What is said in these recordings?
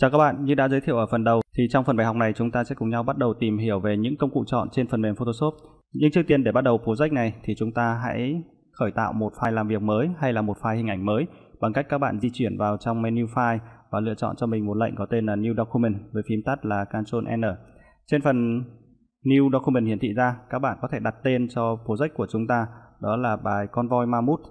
Chào các bạn, như đã giới thiệu ở phần đầu thì trong phần bài học này chúng ta sẽ cùng nhau bắt đầu tìm hiểu về những công cụ chọn trên phần mềm Photoshop. Nhưng trước tiên để bắt đầu project này thì chúng ta hãy khởi tạo một file làm việc mới hay là một file hình ảnh mới bằng cách các bạn di chuyển vào trong menu file và lựa chọn cho mình một lệnh có tên là New Document với phím tắt là Ctrl N. Trên phần New Document hiển thị ra, các bạn có thể đặt tên cho project của chúng ta đó là bài Convoy Mammoth.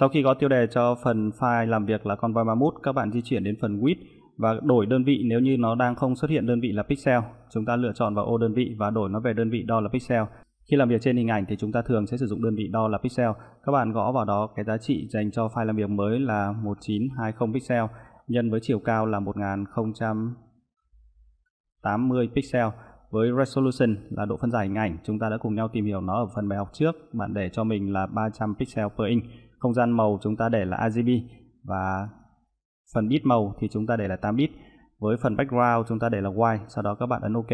Sau khi có tiêu đề cho phần file làm việc là Convoy Mammoth, các bạn di chuyển đến phần Width và đổi đơn vị nếu như nó đang không xuất hiện đơn vị là pixel chúng ta lựa chọn vào ô đơn vị và đổi nó về đơn vị đo là pixel khi làm việc trên hình ảnh thì chúng ta thường sẽ sử dụng đơn vị đo là pixel các bạn gõ vào đó cái giá trị dành cho file làm việc mới là 1920 pixel nhân với chiều cao là 1080 pixel với resolution là độ phân giải hình ảnh chúng ta đã cùng nhau tìm hiểu nó ở phần bài học trước bạn để cho mình là 300 pixel per inch không gian màu chúng ta để là RGB và phần bit màu thì chúng ta để là 8 bit với phần background chúng ta để là white sau đó các bạn ấn ok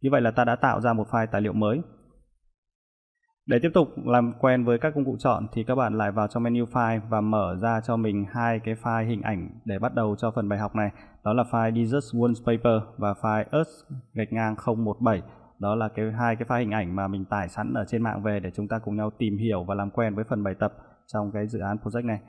như vậy là ta đã tạo ra một file tài liệu mới để tiếp tục làm quen với các công cụ chọn thì các bạn lại vào trong menu file và mở ra cho mình hai cái file hình ảnh để bắt đầu cho phần bài học này. Đó là file Desert World Paper và file Earth gạch ngang 017. Đó là cái hai cái file hình ảnh mà mình tải sẵn ở trên mạng về để chúng ta cùng nhau tìm hiểu và làm quen với phần bài tập trong cái dự án project này.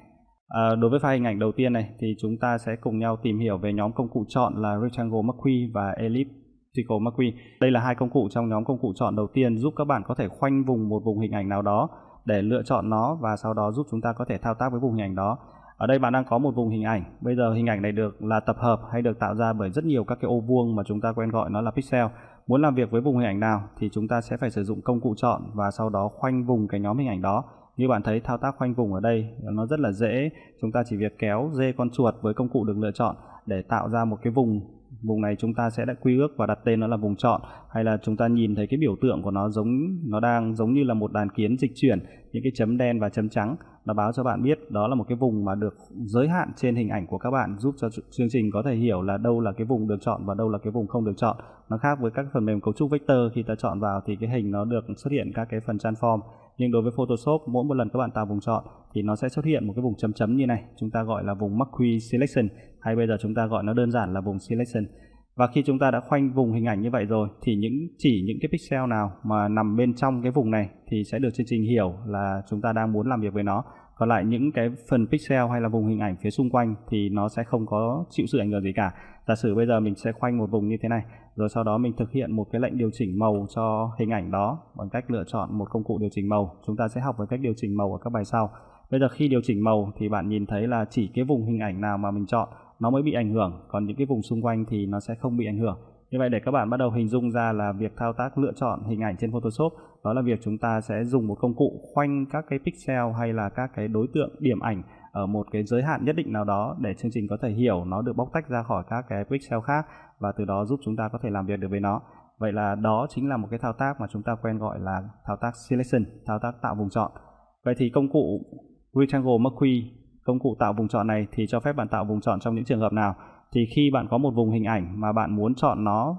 À, đối với file hình ảnh đầu tiên này thì chúng ta sẽ cùng nhau tìm hiểu về nhóm công cụ chọn là Rectangle McQueen và Elliptical McQueen. Đây là hai công cụ trong nhóm công cụ chọn đầu tiên giúp các bạn có thể khoanh vùng một vùng hình ảnh nào đó để lựa chọn nó và sau đó giúp chúng ta có thể thao tác với vùng hình ảnh đó. Ở đây bạn đang có một vùng hình ảnh. Bây giờ hình ảnh này được là tập hợp hay được tạo ra bởi rất nhiều các cái ô vuông mà chúng ta quen gọi nó là pixel. Muốn làm việc với vùng hình ảnh nào thì chúng ta sẽ phải sử dụng công cụ chọn và sau đó khoanh vùng cái nhóm hình ảnh đó như bạn thấy thao tác khoanh vùng ở đây nó rất là dễ chúng ta chỉ việc kéo dê con chuột với công cụ được lựa chọn để tạo ra một cái vùng vùng này chúng ta sẽ đã quy ước và đặt tên nó là vùng chọn hay là chúng ta nhìn thấy cái biểu tượng của nó giống nó đang giống như là một đàn kiến dịch chuyển những cái chấm đen và chấm trắng nó báo cho bạn biết đó là một cái vùng mà được giới hạn trên hình ảnh của các bạn giúp cho chương trình có thể hiểu là đâu là cái vùng được chọn và đâu là cái vùng không được chọn nó khác với các phần mềm cấu trúc vector khi ta chọn vào thì cái hình nó được xuất hiện các cái phần transform nhưng đối với Photoshop mỗi một lần các bạn tạo vùng chọn thì nó sẽ xuất hiện một cái vùng chấm chấm như này chúng ta gọi là vùng marquee selection hay bây giờ chúng ta gọi nó đơn giản là vùng selection và khi chúng ta đã khoanh vùng hình ảnh như vậy rồi thì những chỉ những cái pixel nào mà nằm bên trong cái vùng này thì sẽ được chương trình hiểu là chúng ta đang muốn làm việc với nó còn lại những cái phần pixel hay là vùng hình ảnh phía xung quanh thì nó sẽ không có chịu sự ảnh hưởng gì cả giả sử bây giờ mình sẽ khoanh một vùng như thế này rồi sau đó mình thực hiện một cái lệnh điều chỉnh màu cho hình ảnh đó bằng cách lựa chọn một công cụ điều chỉnh màu chúng ta sẽ học về cách điều chỉnh màu ở các bài sau bây giờ khi điều chỉnh màu thì bạn nhìn thấy là chỉ cái vùng hình ảnh nào mà mình chọn nó mới bị ảnh hưởng còn những cái vùng xung quanh thì nó sẽ không bị ảnh hưởng như vậy để các bạn bắt đầu hình dung ra là việc thao tác lựa chọn hình ảnh trên Photoshop đó là việc chúng ta sẽ dùng một công cụ khoanh các cái pixel hay là các cái đối tượng điểm ảnh ở một cái giới hạn nhất định nào đó để chương trình có thể hiểu nó được bóc tách ra khỏi các cái pixel khác và từ đó giúp chúng ta có thể làm việc được với nó. Vậy là đó chính là một cái thao tác mà chúng ta quen gọi là thao tác selection, thao tác tạo vùng chọn. Vậy thì công cụ Rectangle McQueen, công cụ tạo vùng chọn này thì cho phép bạn tạo vùng chọn trong những trường hợp nào? thì khi bạn có một vùng hình ảnh mà bạn muốn chọn nó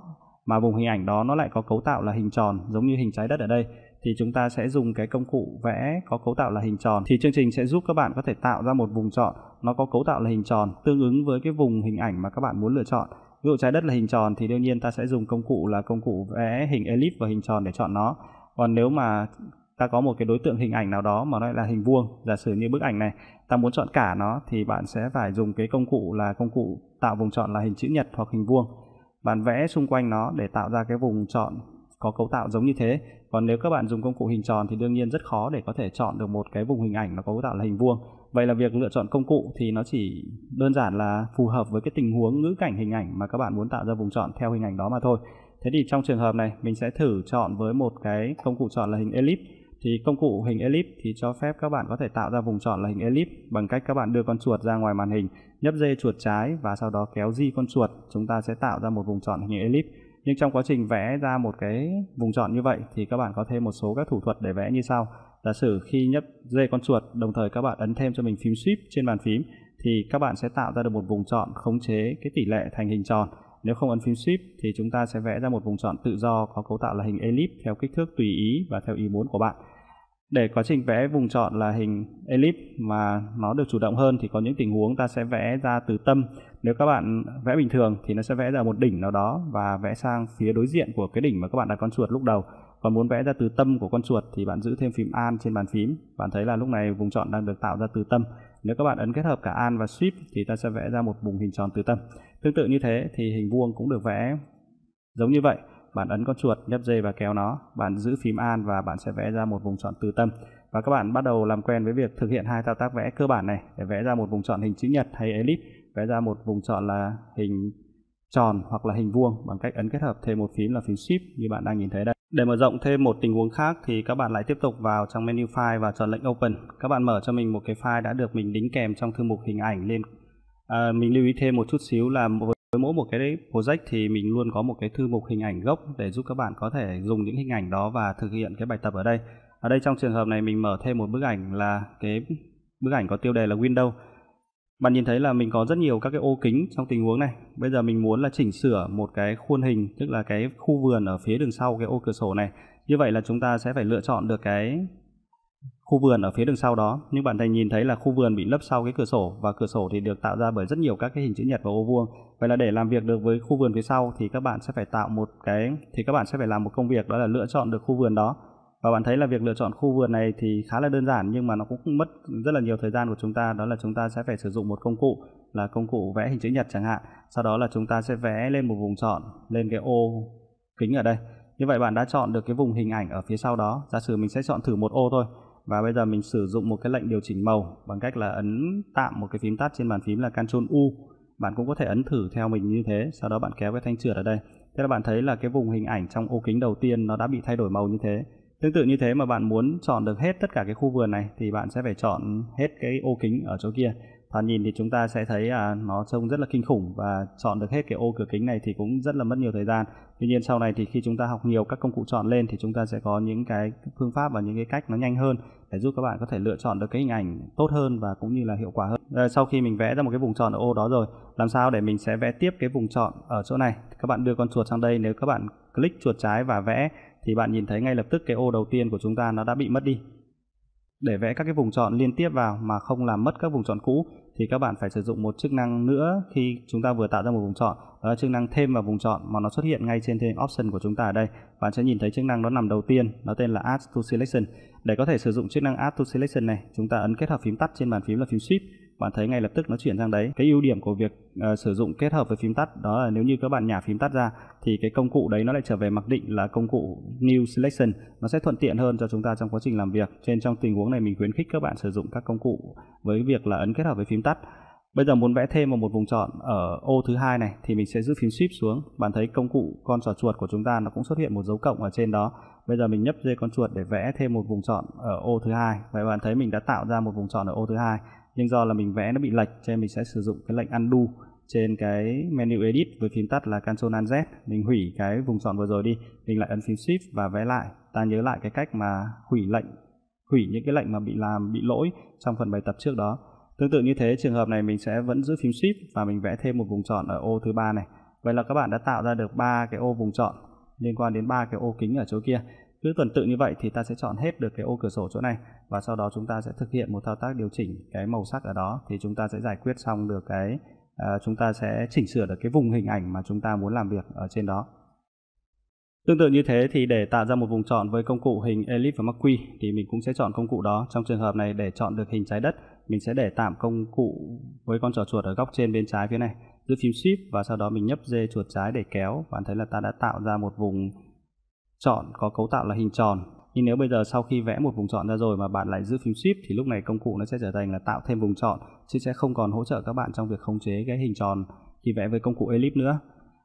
mà vùng hình ảnh đó nó lại có cấu tạo là hình tròn giống như hình trái đất ở đây thì chúng ta sẽ dùng cái công cụ vẽ có cấu tạo là hình tròn thì chương trình sẽ giúp các bạn có thể tạo ra một vùng chọn nó có cấu tạo là hình tròn tương ứng với cái vùng hình ảnh mà các bạn muốn lựa chọn ví dụ trái đất là hình tròn thì đương nhiên ta sẽ dùng công cụ là công cụ vẽ hình elip và hình tròn để chọn nó còn nếu mà ta có một cái đối tượng hình ảnh nào đó mà nó lại là hình vuông giả sử như bức ảnh này ta muốn chọn cả nó thì bạn sẽ phải dùng cái công cụ là công cụ tạo vùng chọn là hình chữ nhật hoặc hình vuông bạn vẽ xung quanh nó để tạo ra cái vùng chọn có cấu tạo giống như thế còn nếu các bạn dùng công cụ hình tròn thì đương nhiên rất khó để có thể chọn được một cái vùng hình ảnh nó có cấu tạo là hình vuông vậy là việc lựa chọn công cụ thì nó chỉ đơn giản là phù hợp với cái tình huống ngữ cảnh hình ảnh mà các bạn muốn tạo ra vùng chọn theo hình ảnh đó mà thôi thế thì trong trường hợp này mình sẽ thử chọn với một cái công cụ chọn là hình ellipse thì công cụ hình elip thì cho phép các bạn có thể tạo ra vùng chọn là hình elip bằng cách các bạn đưa con chuột ra ngoài màn hình, nhấp dê chuột trái và sau đó kéo di con chuột, chúng ta sẽ tạo ra một vùng chọn hình elip. Nhưng trong quá trình vẽ ra một cái vùng chọn như vậy thì các bạn có thêm một số các thủ thuật để vẽ như sau. Giả sử khi nhấp dê con chuột, đồng thời các bạn ấn thêm cho mình phím shift trên bàn phím thì các bạn sẽ tạo ra được một vùng chọn khống chế cái tỷ lệ thành hình tròn nếu không ấn phím Shift thì chúng ta sẽ vẽ ra một vùng chọn tự do có cấu tạo là hình elip theo kích thước tùy ý và theo ý muốn của bạn. Để quá trình vẽ vùng chọn là hình elip mà nó được chủ động hơn thì có những tình huống ta sẽ vẽ ra từ tâm. Nếu các bạn vẽ bình thường thì nó sẽ vẽ ra một đỉnh nào đó và vẽ sang phía đối diện của cái đỉnh mà các bạn đặt con chuột lúc đầu. Còn muốn vẽ ra từ tâm của con chuột thì bạn giữ thêm phím an trên bàn phím. Bạn thấy là lúc này vùng chọn đang được tạo ra từ tâm. Nếu các bạn ấn kết hợp cả an và shift thì ta sẽ vẽ ra một vùng hình tròn từ tâm. Tương tự như thế thì hình vuông cũng được vẽ giống như vậy. Bạn ấn con chuột, nhấp dây và kéo nó. Bạn giữ phím an và bạn sẽ vẽ ra một vùng chọn từ tâm. Và các bạn bắt đầu làm quen với việc thực hiện hai thao tác vẽ cơ bản này để vẽ ra một vùng chọn hình chữ nhật hay elip, vẽ ra một vùng chọn là hình tròn hoặc là hình vuông bằng cách ấn kết hợp thêm một phím là phím shift như bạn đang nhìn thấy đây. Để mở rộng thêm một tình huống khác thì các bạn lại tiếp tục vào trong menu file và chọn lệnh open. Các bạn mở cho mình một cái file đã được mình đính kèm trong thư mục hình ảnh lên. À, mình lưu ý thêm một chút xíu là với mỗi một cái project thì mình luôn có một cái thư mục hình ảnh gốc để giúp các bạn có thể dùng những hình ảnh đó và thực hiện cái bài tập ở đây. Ở đây trong trường hợp này mình mở thêm một bức ảnh là cái bức ảnh có tiêu đề là windows bạn nhìn thấy là mình có rất nhiều các cái ô kính trong tình huống này bây giờ mình muốn là chỉnh sửa một cái khuôn hình tức là cái khu vườn ở phía đường sau cái ô cửa sổ này như vậy là chúng ta sẽ phải lựa chọn được cái khu vườn ở phía đường sau đó nhưng bạn thành nhìn thấy là khu vườn bị lấp sau cái cửa sổ và cửa sổ thì được tạo ra bởi rất nhiều các cái hình chữ nhật và ô vuông vậy là để làm việc được với khu vườn phía sau thì các bạn sẽ phải tạo một cái thì các bạn sẽ phải làm một công việc đó là lựa chọn được khu vườn đó và bạn thấy là việc lựa chọn khu vườn này thì khá là đơn giản nhưng mà nó cũng mất rất là nhiều thời gian của chúng ta đó là chúng ta sẽ phải sử dụng một công cụ là công cụ vẽ hình chữ nhật chẳng hạn sau đó là chúng ta sẽ vẽ lên một vùng chọn lên cái ô kính ở đây như vậy bạn đã chọn được cái vùng hình ảnh ở phía sau đó giả sử mình sẽ chọn thử một ô thôi và bây giờ mình sử dụng một cái lệnh điều chỉnh màu bằng cách là ấn tạm một cái phím tắt trên bàn phím là Ctrl U bạn cũng có thể ấn thử theo mình như thế sau đó bạn kéo cái thanh trượt ở đây thế là bạn thấy là cái vùng hình ảnh trong ô kính đầu tiên nó đã bị thay đổi màu như thế Tương tự như thế mà bạn muốn chọn được hết tất cả cái khu vườn này thì bạn sẽ phải chọn hết cái ô kính ở chỗ kia. Thoạt nhìn thì chúng ta sẽ thấy à, nó trông rất là kinh khủng và chọn được hết cái ô cửa kính này thì cũng rất là mất nhiều thời gian. Tuy nhiên sau này thì khi chúng ta học nhiều các công cụ chọn lên thì chúng ta sẽ có những cái phương pháp và những cái cách nó nhanh hơn để giúp các bạn có thể lựa chọn được cái hình ảnh tốt hơn và cũng như là hiệu quả hơn. À, sau khi mình vẽ ra một cái vùng tròn ở ô đó rồi, làm sao để mình sẽ vẽ tiếp cái vùng chọn ở chỗ này. Các bạn đưa con chuột sang đây nếu các bạn click chuột trái và vẽ thì bạn nhìn thấy ngay lập tức cái ô đầu tiên của chúng ta nó đã bị mất đi. Để vẽ các cái vùng chọn liên tiếp vào mà không làm mất các vùng chọn cũ thì các bạn phải sử dụng một chức năng nữa khi chúng ta vừa tạo ra một vùng chọn đó là chức năng thêm vào vùng chọn mà nó xuất hiện ngay trên thêm option của chúng ta ở đây bạn sẽ nhìn thấy chức năng nó nằm đầu tiên nó tên là add to selection để có thể sử dụng chức năng add to selection này chúng ta ấn kết hợp phím tắt trên bàn phím là phím shift bạn thấy ngay lập tức nó chuyển sang đấy cái ưu điểm của việc uh, sử dụng kết hợp với phím tắt đó là nếu như các bạn nhả phím tắt ra thì cái công cụ đấy nó lại trở về mặc định là công cụ new selection nó sẽ thuận tiện hơn cho chúng ta trong quá trình làm việc trên trong tình huống này mình khuyến khích các bạn sử dụng các công cụ với việc là ấn kết hợp với phím tắt Bây giờ muốn vẽ thêm vào một vùng chọn ở ô thứ hai này thì mình sẽ giữ phím shift xuống. Bạn thấy công cụ con trò chuột của chúng ta nó cũng xuất hiện một dấu cộng ở trên đó. Bây giờ mình nhấp dây con chuột để vẽ thêm một vùng chọn ở ô thứ hai. Vậy bạn thấy mình đã tạo ra một vùng chọn ở ô thứ hai nhưng do là mình vẽ nó bị lệch cho nên mình sẽ sử dụng cái lệnh undo trên cái menu edit với phím tắt là Ctrl Alt Z mình hủy cái vùng chọn vừa rồi đi mình lại ấn phím Shift và vẽ lại ta nhớ lại cái cách mà hủy lệnh hủy những cái lệnh mà bị làm bị lỗi trong phần bài tập trước đó tương tự như thế trường hợp này mình sẽ vẫn giữ phím Shift và mình vẽ thêm một vùng chọn ở ô thứ ba này vậy là các bạn đã tạo ra được ba cái ô vùng chọn liên quan đến ba cái ô kính ở chỗ kia cứ tuần tự như vậy thì ta sẽ chọn hết được cái ô cửa sổ chỗ này và sau đó chúng ta sẽ thực hiện một thao tác điều chỉnh cái màu sắc ở đó thì chúng ta sẽ giải quyết xong được cái uh, chúng ta sẽ chỉnh sửa được cái vùng hình ảnh mà chúng ta muốn làm việc ở trên đó Tương tự như thế thì để tạo ra một vùng chọn với công cụ hình Ellipse và Mach thì mình cũng sẽ chọn công cụ đó. Trong trường hợp này để chọn được hình trái đất, mình sẽ để tạm công cụ với con trò chuột ở góc trên bên trái phía này. Giữ phím Shift và sau đó mình nhấp dê chuột trái để kéo. Bạn thấy là ta đã tạo ra một vùng chọn có cấu tạo là hình tròn nhưng nếu bây giờ sau khi vẽ một vùng chọn ra rồi mà bạn lại giữ phím shift thì lúc này công cụ nó sẽ trở thành là tạo thêm vùng chọn chứ sẽ không còn hỗ trợ các bạn trong việc khống chế cái hình tròn khi vẽ với công cụ ellipse nữa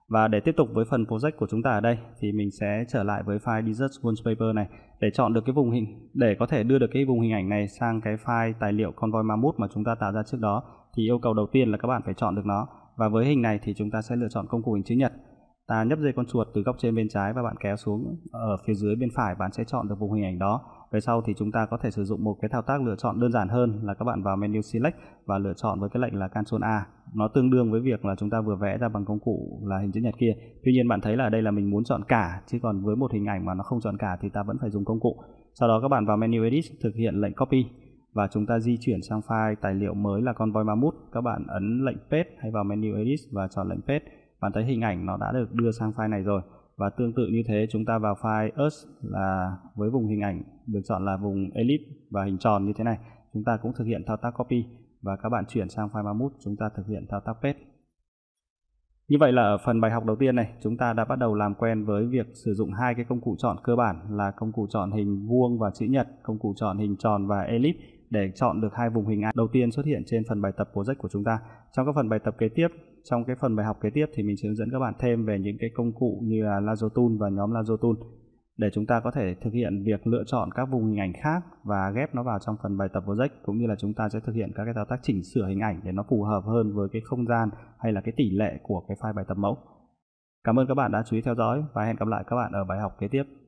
và để tiếp tục với phần project của chúng ta ở đây thì mình sẽ trở lại với file desert wallpaper này để chọn được cái vùng hình để có thể đưa được cái vùng hình ảnh này sang cái file tài liệu convoy mammoth mà chúng ta tạo ra trước đó thì yêu cầu đầu tiên là các bạn phải chọn được nó và với hình này thì chúng ta sẽ lựa chọn công cụ hình chữ nhật ta nhấp dây con chuột từ góc trên bên trái và bạn kéo xuống ở phía dưới bên phải bạn sẽ chọn được vùng hình ảnh đó về sau thì chúng ta có thể sử dụng một cái thao tác lựa chọn đơn giản hơn là các bạn vào menu select và lựa chọn với cái lệnh là Ctrl A nó tương đương với việc là chúng ta vừa vẽ ra bằng công cụ là hình chữ nhật kia tuy nhiên bạn thấy là ở đây là mình muốn chọn cả chứ còn với một hình ảnh mà nó không chọn cả thì ta vẫn phải dùng công cụ sau đó các bạn vào menu edit thực hiện lệnh copy và chúng ta di chuyển sang file tài liệu mới là con voi mammoth các bạn ấn lệnh paste hay vào menu edit và chọn lệnh paste bạn thấy hình ảnh nó đã được đưa sang file này rồi và tương tự như thế chúng ta vào file us là với vùng hình ảnh được chọn là vùng ellipse và hình tròn như thế này chúng ta cũng thực hiện thao tác copy và các bạn chuyển sang file mammoth chúng ta thực hiện thao tác paste như vậy là ở phần bài học đầu tiên này chúng ta đã bắt đầu làm quen với việc sử dụng hai cái công cụ chọn cơ bản là công cụ chọn hình vuông và chữ nhật công cụ chọn hình tròn và ellipse để chọn được hai vùng hình ảnh đầu tiên xuất hiện trên phần bài tập project của chúng ta trong các phần bài tập kế tiếp trong cái phần bài học kế tiếp thì mình sẽ hướng dẫn các bạn thêm về những cái công cụ như là laser tool và nhóm laser tool để chúng ta có thể thực hiện việc lựa chọn các vùng hình ảnh khác và ghép nó vào trong phần bài tập project cũng như là chúng ta sẽ thực hiện các cái thao tác chỉnh sửa hình ảnh để nó phù hợp hơn với cái không gian hay là cái tỷ lệ của cái file bài tập mẫu. Cảm ơn các bạn đã chú ý theo dõi và hẹn gặp lại các bạn ở bài học kế tiếp.